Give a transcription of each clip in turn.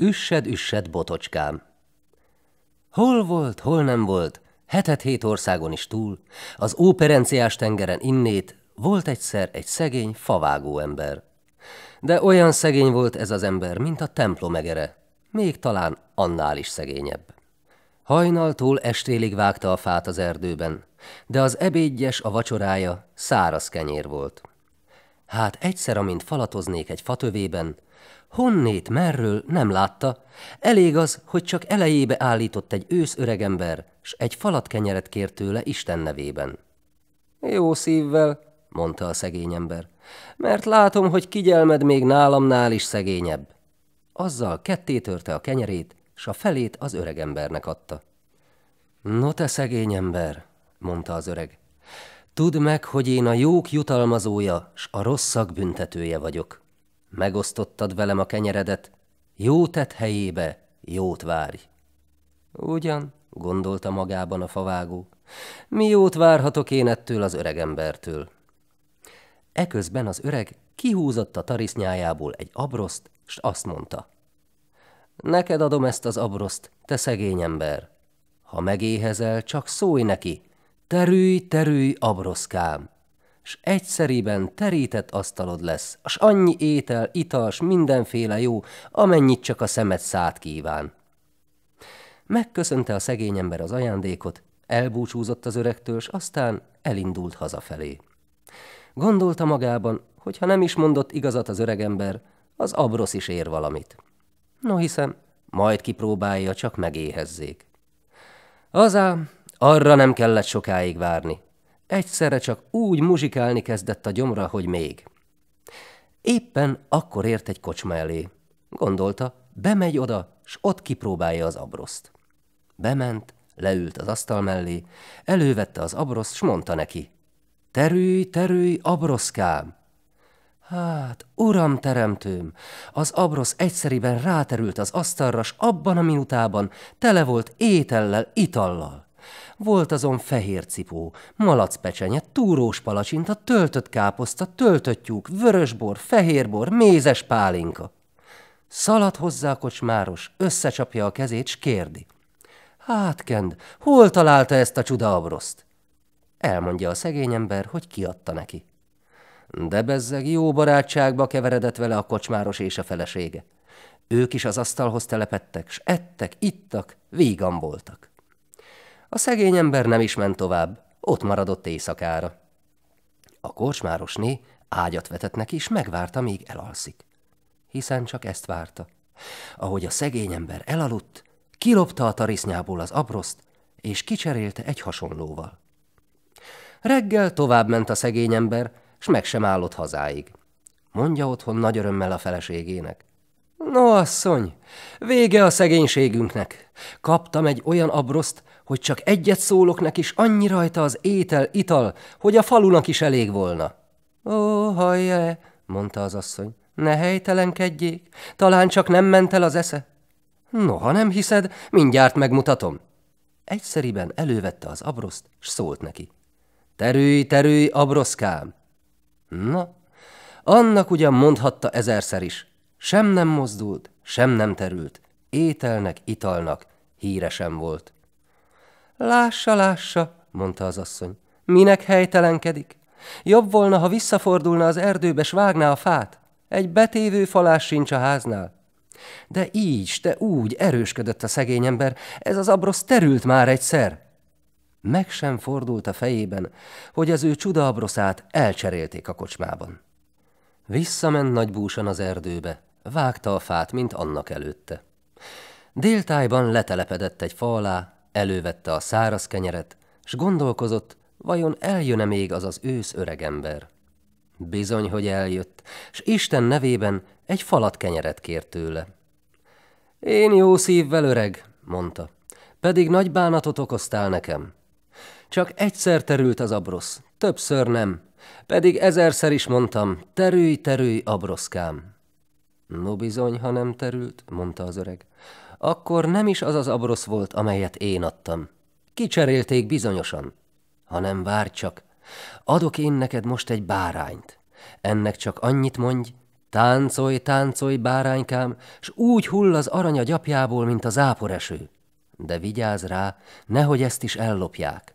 üssed, üssed, botocskám. Hol volt, hol nem volt, hetet hét országon is túl, az óperenciás tengeren innét volt egyszer egy szegény, favágó ember. De olyan szegény volt ez az ember, mint a templomegere, még talán annál is szegényebb. Hajnaltól estélig vágta a fát az erdőben, de az ebédjes a vacsorája száraz kenyér volt. Hát egyszer, amint falatoznék egy fatövében, Honnét, merről nem látta, elég az, hogy csak elejébe állított egy ősz öregember, s egy falat kenyeret kért tőle Isten nevében. Jó szívvel, mondta a szegény ember, mert látom, hogy kigyelmed még nálamnál is szegényebb. Azzal ketté törte a kenyerét, s a felét az öregembernek adta. No te szegény ember, mondta az öreg, tudd meg, hogy én a jók jutalmazója, s a rosszak büntetője vagyok. Megosztottad velem a kenyeredet, jó tett helyébe, jót várj. Ugyan, gondolta magában a favágó, mi jót várhatok én ettől az öregembertől. Eközben az öreg kihúzott a tarisznyájából egy abroszt, s azt mondta. Neked adom ezt az abroszt, te szegény ember. Ha megéhezel, csak szólj neki, terülj, terülj, abroszkám s egyszeriben terített asztalod lesz, s annyi étel, ital, s mindenféle jó, amennyit csak a szemed szát kíván. Megköszönte a szegény ember az ajándékot, elbúcsúzott az öregtől, s aztán elindult hazafelé. Gondolta magában, hogy ha nem is mondott igazat az öregember, az abrosz is ér valamit. No hiszen majd kipróbálja, csak megéhezzék. Azá, arra nem kellett sokáig várni. Egyszerre csak úgy muzsikálni kezdett a gyomra, hogy még. Éppen akkor ért egy kocsma elé. Gondolta, bemegy oda, s ott kipróbálja az abroszt. Bement, leült az asztal mellé, elővette az abroszt, s mondta neki. Terülj, terülj, abroszkám! Hát, uram teremtőm, az abrosz egyszeriben ráterült az asztalra, s abban a minutában tele volt étellel, itallal. Volt azon fehér cipó, malacpecsenye, túrós palacsinta, töltött káposzta, töltött tyúk, vörösbor, fehérbor, mézes pálinka. Szalad hozzá a kocsmáros, összecsapja a kezét, s kérdi. Hát, Kend, hol találta ezt a csuda abroszt? Elmondja a szegény ember, hogy kiadta neki. De bezzeg jó barátságba keveredett vele a kocsmáros és a felesége. Ők is az asztalhoz telepettek, s ettek, ittak, vígan voltak. A szegény ember nem is ment tovább, ott maradott éjszakára. A korcsmárosné ágyat vetett neki, és megvárta, míg elalszik. Hiszen csak ezt várta. Ahogy a szegény ember elaludt, kilopta a tarisznyából az abroszt, és kicserélte egy hasonlóval. Reggel tovább ment a szegény ember, s meg sem állott hazáig. Mondja otthon nagy örömmel a feleségének. No, asszony, vége a szegénységünknek. Kaptam egy olyan abroszt, hogy csak egyet szólok neki, is annyi rajta az étel, ital, hogy a falunak is elég volna. Ó, hallja-e, mondta az asszony, ne helytelenkedjék, talán csak nem ment el az esze. No, ha nem hiszed, mindjárt megmutatom. Egyszeriben elővette az abroszt, s szólt neki. Terülj, terülj, abroszkám! Na, annak ugyan mondhatta ezerszer is, sem nem mozdult, sem nem terült, ételnek, italnak sem volt. Lássa, lássa, mondta az asszony, minek helytelenkedik? Jobb volna, ha visszafordulna az erdőbe, s vágná a fát. Egy betévő falás sincs a háznál. De így, de úgy erősködött a szegény ember, ez az abrosz terült már egyszer. Meg sem fordult a fejében, hogy az ő csuda abroszát elcserélték a kocsmában. Visszament nagy búsan az erdőbe, Vágta a fát, mint annak előtte. Déltájban letelepedett egy fa alá, elővette a száraz kenyeret, s gondolkozott, vajon eljön-e még az az ősz öregember. Bizony, hogy eljött, s Isten nevében egy falat kenyeret kért tőle. Én jó szívvel öreg, mondta, pedig nagy bánatot okoztál nekem. Csak egyszer terült az abrosz, többször nem, pedig ezerszer is mondtam, terülj, terülj, abroszkám. No bizony, ha nem terült, mondta az öreg. Akkor nem is az az abrosz volt, amelyet én adtam. Kicserélték bizonyosan. Hanem várj csak, adok én neked most egy bárányt. Ennek csak annyit mondj, táncolj, táncolj, báránykám, s úgy hull az arany a gyapjából, mint a záporeső. De vigyázz rá, nehogy ezt is ellopják.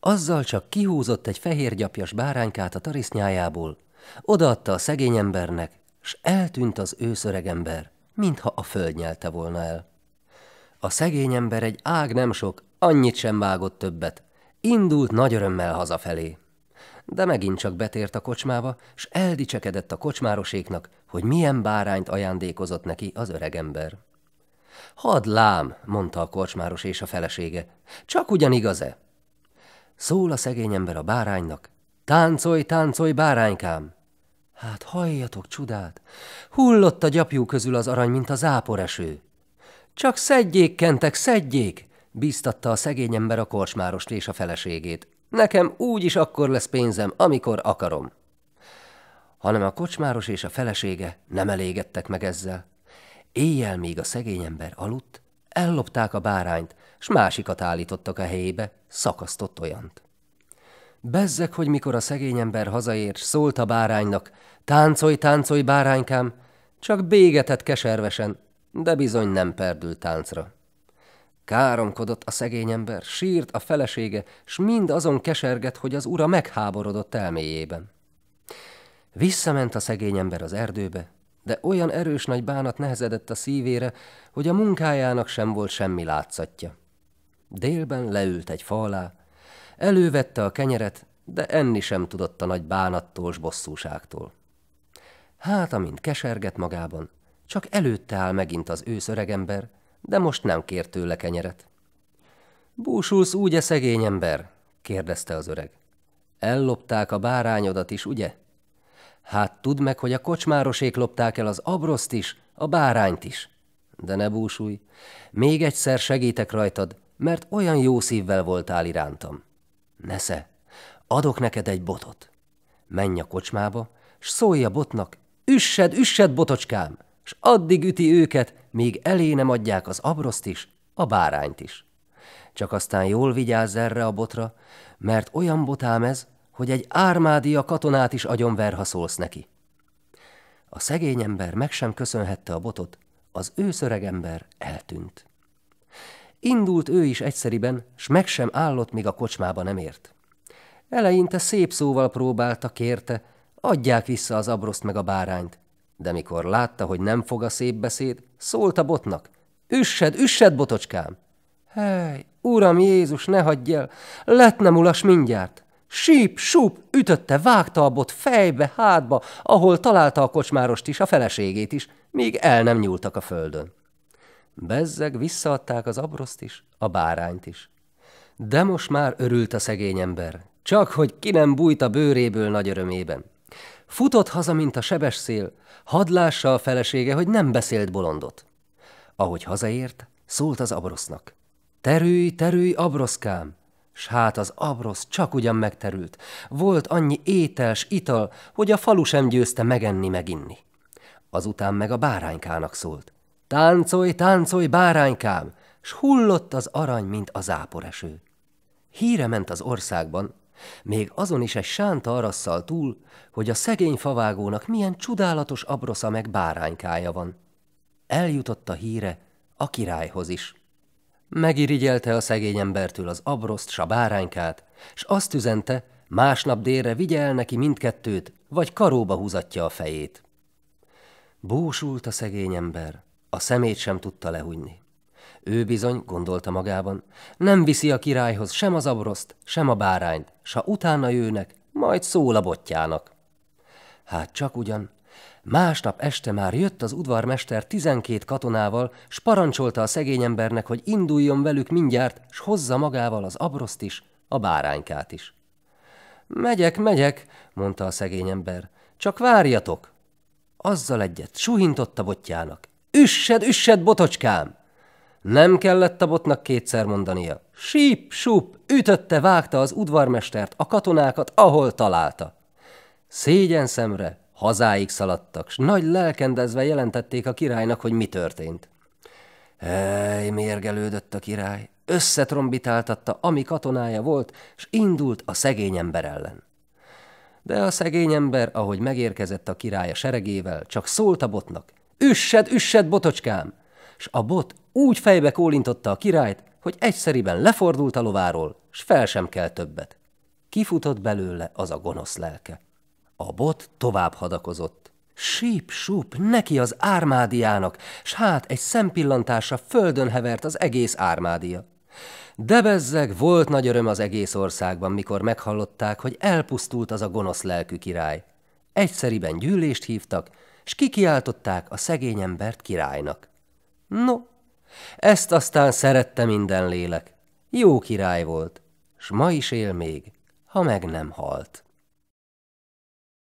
Azzal csak kihúzott egy fehér gyapjas báránykát a tarisznyájából, odaadta a szegény embernek, s eltűnt az ember, mintha a föld nyelte volna el. A szegény ember egy ág nem sok, annyit sem vágott többet. Indult nagy örömmel hazafelé. De megint csak betért a kocsmába, s eldicsekedett a kocsmároséknak, hogy milyen bárányt ajándékozott neki az öregember. Hadd lám, mondta a kocsmáros és a felesége, csak ugyan igaz-e? Szól a szegény ember a báránynak, táncolj, táncolj, báránykám! Hát halljatok csodát! Hullott a gyapjú közül az arany, mint a záporeső. Csak szedjék, kentek, szedjék! Bíztatta a szegény ember a korsmárost és a feleségét. Nekem úgy is akkor lesz pénzem, amikor akarom. Hanem a kocsmáros és a felesége nem elégedtek meg ezzel. Éjjel még a szegény ember aludt, ellopták a bárányt, s másikat állítottak a helyébe, szakasztott olyant. Bezzeg, hogy mikor a szegény ember hazaért, szólt a báránynak, táncolj, táncolj, báránykám, csak bégetett keservesen, de bizony nem perdült táncra. Káromkodott a szegény ember, sírt a felesége, s mind azon keserget, hogy az ura megháborodott elméjében. Visszament a szegény ember az erdőbe, de olyan erős nagy bánat nehezedett a szívére, hogy a munkájának sem volt semmi látszatja. Délben leült egy fa Elővette a kenyeret, de enni sem tudott a nagy bánattól s bosszúságtól. Hát, amint keserget magában, csak előtte áll megint az ősz öregember, de most nem kér tőle kenyeret. Búsulsz úgy, -e szegény ember? kérdezte az öreg. Ellopták a bárányodat is, ugye? Hát tudd meg, hogy a kocsmárosék lopták el az abroszt is, a bárányt is. De ne búsulj, még egyszer segítek rajtad, mert olyan jó szívvel voltál irántam. Nesze, adok neked egy botot. Menj a kocsmába, s szólj a botnak, üssed, üssed, botocskám, s addig üti őket, míg elé nem adják az abroszt is, a bárányt is. Csak aztán jól vigyázz erre a botra, mert olyan botám ez, hogy egy ármádia katonát is agyonver, ha szólsz neki. A szegény ember meg sem köszönhette a botot, az őszöreg ember eltűnt. Indult ő is egyszeriben, s meg sem állott, míg a kocsmába nem ért. Eleinte szép szóval próbálta, kérte, adják vissza az abroszt meg a bárányt. De mikor látta, hogy nem fog a szép beszéd, szólt a botnak. Üssed, üssed, botocskám! Hely, uram Jézus, ne hagyj el, lett nem ulas mindjárt. Síp, súp, ütötte, vágta a bot fejbe, hátba, ahol találta a kocsmárost is, a feleségét is, míg el nem nyúltak a földön. Bezzeg visszaadták az abroszt is, a bárányt is. De most már örült a szegény ember, csak hogy ki nem bújt a bőréből nagy örömében. Futott haza, mint a sebes szél, Hadlássa a felesége, hogy nem beszélt bolondot. Ahogy hazaért, szólt az abrosznak. Terülj, terülj, abroszkám! S hát az abrosz csak ugyan megterült. Volt annyi étels, ital, hogy a falu sem győzte megenni, meginni. Azután meg a báránykának szólt. Táncolj, táncolj, báránykám! S hullott az arany, mint a záporeső. Híre ment az országban, még azon is egy sánta arasszal túl, hogy a szegény favágónak milyen csodálatos abrosza meg báránykája van. Eljutott a híre a királyhoz is. Megirigyelte a szegény embertől az abroszt s a báránykát, s azt üzente, másnap délre vigye el neki mindkettőt, vagy karóba húzatja a fejét. Búsult a szegény ember, a szemét sem tudta lehunyni. Ő bizony, gondolta magában, nem viszi a királyhoz sem az abroszt, sem a bárányt, s ha utána jőnek, majd szól a botjának. Hát csak ugyan, Másnap este már jött az udvarmester tizenkét katonával, s parancsolta a szegény embernek, hogy induljon velük mindjárt, s hozza magával az abroszt is, a báránykát is. Megyek, megyek, mondta a szegény ember, csak várjatok. Azzal egyet suhintott a botjának, Üssed, üssed, botocskám! Nem kellett a botnak kétszer mondania. Síp, súp, ütötte, vágta az udvarmestert, a katonákat, ahol találta. Szégyen szemre hazáig szaladtak, s nagy lelkendezve jelentették a királynak, hogy mi történt. Ej, mérgelődött a király, összetrombitáltatta, ami katonája volt, s indult a szegény ember ellen. De a szegény ember, ahogy megérkezett a királya seregével, csak szólt a botnak, Üssed, üssed, botocskám! S a bot úgy fejbe kólintotta a királyt, hogy egyszeriben lefordult a lováról, s fel sem kell többet. Kifutott belőle az a gonosz lelke. A bot tovább hadakozott. Síp, súp, neki az ármádiának, s hát egy szempillantása földön hevert az egész ármádia. De bezzeg volt nagy öröm az egész országban, mikor meghallották, hogy elpusztult az a gonosz lelkű király. Egyszeriben gyűlést hívtak, s kikiáltották a szegény embert királynak. No, ezt aztán szerette minden lélek. Jó király volt, s ma is él még, ha meg nem halt.